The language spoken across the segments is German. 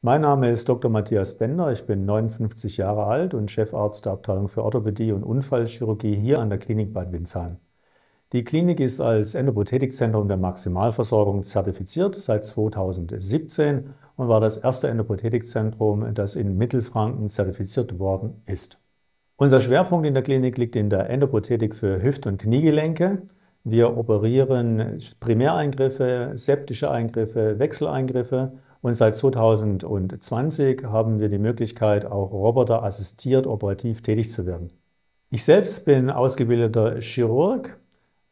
Mein Name ist Dr. Matthias Bender, ich bin 59 Jahre alt und Chefarzt der Abteilung für Orthopädie und Unfallchirurgie hier an der Klinik Bad Windsheim. Die Klinik ist als Endoprothetikzentrum der Maximalversorgung zertifiziert seit 2017 und war das erste Endoprothetikzentrum, das in Mittelfranken zertifiziert worden ist. Unser Schwerpunkt in der Klinik liegt in der Endoprothetik für Hüft- und Kniegelenke. Wir operieren Primäreingriffe, septische Eingriffe, Wechseleingriffe und seit 2020 haben wir die Möglichkeit, auch Roboter assistiert operativ tätig zu werden. Ich selbst bin ausgebildeter Chirurg,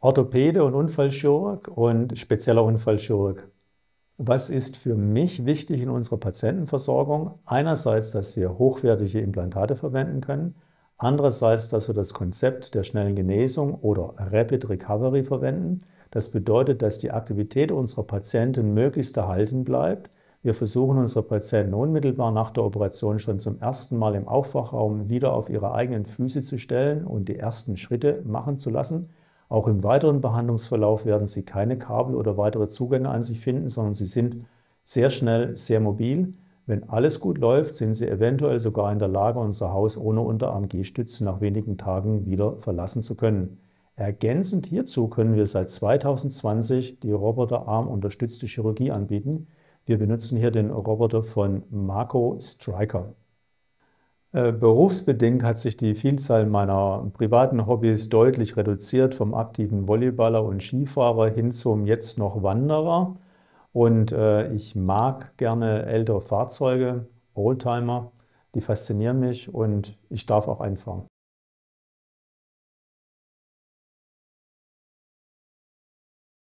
Orthopäde und Unfallchirurg und spezieller Unfallchirurg. Was ist für mich wichtig in unserer Patientenversorgung? Einerseits, dass wir hochwertige Implantate verwenden können. Andererseits, dass wir das Konzept der schnellen Genesung oder Rapid Recovery verwenden. Das bedeutet, dass die Aktivität unserer Patienten möglichst erhalten bleibt wir versuchen unsere Patienten unmittelbar nach der Operation schon zum ersten Mal im Aufwachraum wieder auf ihre eigenen Füße zu stellen und die ersten Schritte machen zu lassen. Auch im weiteren Behandlungsverlauf werden sie keine Kabel oder weitere Zugänge an sich finden, sondern sie sind sehr schnell, sehr mobil. Wenn alles gut läuft, sind sie eventuell sogar in der Lage, unser Haus ohne Unterarm-G-Stützen nach wenigen Tagen wieder verlassen zu können. Ergänzend hierzu können wir seit 2020 die Roboterarm-unterstützte Chirurgie anbieten, wir benutzen hier den Roboter von Marco Striker. Äh, berufsbedingt hat sich die Vielzahl meiner privaten Hobbys deutlich reduziert, vom aktiven Volleyballer und Skifahrer hin zum jetzt noch Wanderer. Und äh, ich mag gerne ältere Fahrzeuge, Oldtimer, die faszinieren mich und ich darf auch einfahren.